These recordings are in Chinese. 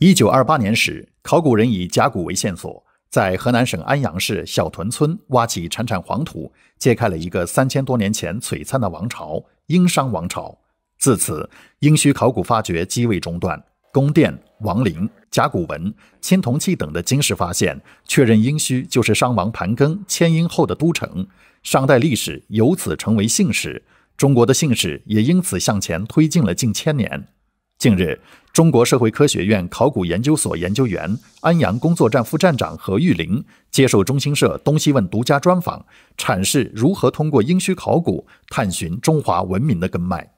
一九二八年时，考古人以甲骨为线索，在河南省安阳市小屯村挖起铲铲黄土，揭开了一个三千多年前璀璨的王朝——殷商王朝。自此，殷墟考古发掘机未中断，宫殿、王陵、甲骨文、青铜器等的金石发现，确认殷墟就是商王盘庚迁殷后的都城。商代历史由此成为信史，中国的信史也因此向前推进了近千年。近日，中国社会科学院考古研究所研究员、安阳工作站副站长何玉林接受中新社东西问独家专访，阐释如何通过殷墟考古探寻中华文明的根脉。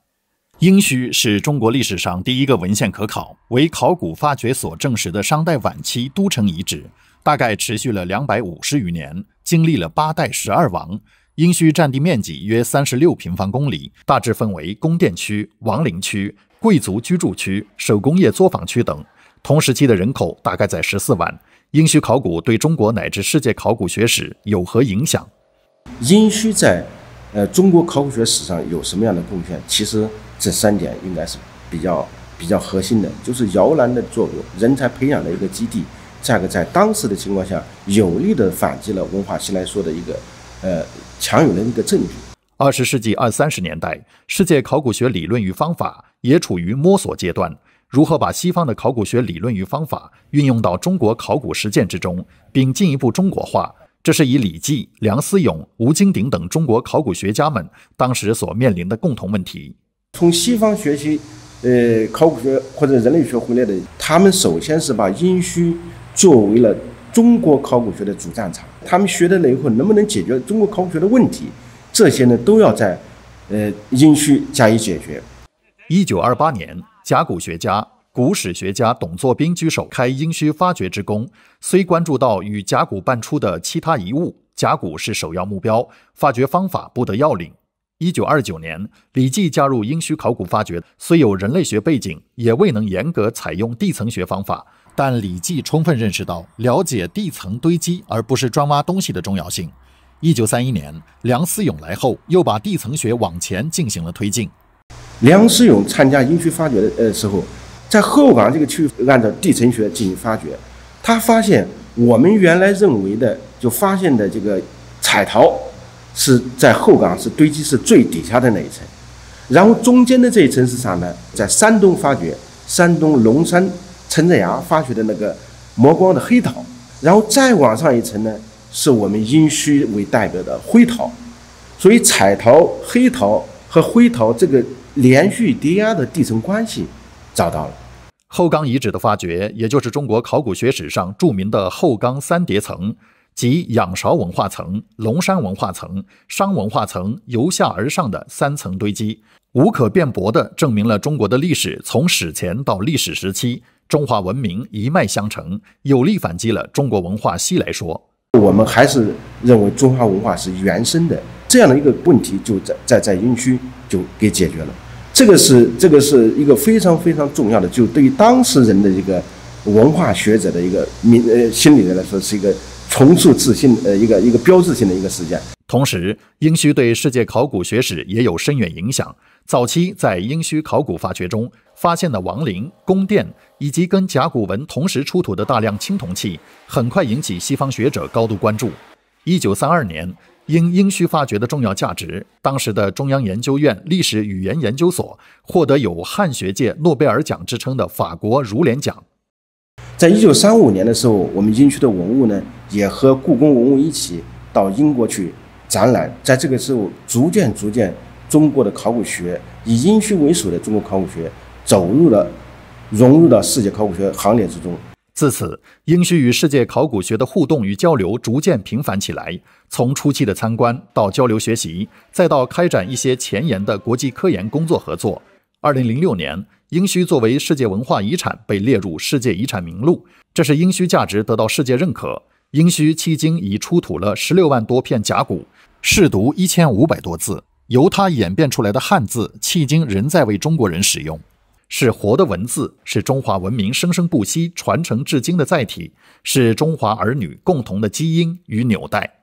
殷墟是中国历史上第一个文献可考、为考古发掘所证实的商代晚期都城遗址，大概持续了两百五十余年，经历了八代十二王。殷墟占地面积约三十六平方公里，大致分为宫殿区、王陵区、贵族居住区、手工业作坊区等。同时期的人口大概在十四万。殷墟考古对中国乃至世界考古学史有何影响？殷墟在呃中国考古学史上有什么样的贡献？其实这三点应该是比较比较核心的，就是摇篮的作用，人才培养的一个基地，再一个在当时的情况下有力的反击了文化西来说的一个。呃，强有力的一个证据。二十世纪二三十年代，世界考古学理论与方法也处于摸索阶段。如何把西方的考古学理论与方法运用到中国考古实践之中，并进一步中国化，这是以李济、梁思永、吴京鼎等中国考古学家们当时所面临的共同问题。从西方学习，呃，考古学或者人类学回来的，他们首先是把殷墟作为了。中国考古学的主战场，他们学的了以后能不能解决中国考古学的问题，这些呢都要在，呃殷墟加以解决。一九二八年，甲骨学家、古史学家董作宾居首开殷墟发掘之功，虽关注到与甲骨伴出的其他遗物，甲骨是首要目标，发掘方法不得要领。一九二九年，李济加入殷墟考古发掘，虽有人类学背景，也未能严格采用地层学方法。但李济充分认识到了解地层堆积而不是专挖东西的重要性。一九三一年，梁思永来后，又把地层学往前进行了推进。梁思永参加殷墟发掘的呃时候，在后岗这个区域按照地层学进行发掘，他发现我们原来认为的就发现的这个彩陶是在后港是堆积是最底下的那一层，然后中间的这一层是啥呢？在山东发掘，山东龙山。陈振阳发掘的那个磨光的黑陶，然后再往上一层呢，是我们殷墟为代表的灰陶，所以彩陶、黑陶和灰陶这个连续叠压的地层关系找到了。后岗遗址的发掘，也就是中国考古学史上著名的后岗三叠层即仰韶文化层、龙山文化层、商文化层由下而上的三层堆积，无可辩驳地证明了中国的历史从史前到历史时期。中华文明一脉相承，有力反击了中国文化西来说。我们还是认为中华文化是原生的，这样的一个问题就在在在殷墟就给解决了。这个是这个是一个非常非常重要的，就对于当事人的一个文化学者的一个民呃心理的来说是一个重塑自信呃一个一个标志性的一个事件。同时，殷墟对世界考古学史也有深远影响。早期在殷墟考古发掘中。发现的王陵、宫殿以及跟甲骨文同时出土的大量青铜器，很快引起西方学者高度关注。一九三二年，因殷墟发掘的重要价值，当时的中央研究院历史语言研究所获得有“汉学界诺贝尔奖”之称的法国儒联奖。在一九三五年的时候，我们殷墟的文物呢，也和故宫文物一起到英国去展览。在这个时候，逐渐逐渐，中国的考古学以殷墟为首的中国考古学。走入了，融入到世界考古学行列之中。自此，殷墟与世界考古学的互动与交流逐渐频繁起来。从初期的参观到交流学习，再到开展一些前沿的国际科研工作合作。二零零六年，殷墟作为世界文化遗产被列入世界遗产名录，这是殷墟价值得到世界认可。殷墟迄今已出土了十六万多片甲骨，释读一千五百多字，由它演变出来的汉字，迄今仍在为中国人使用。是活的文字，是中华文明生生不息、传承至今的载体，是中华儿女共同的基因与纽带。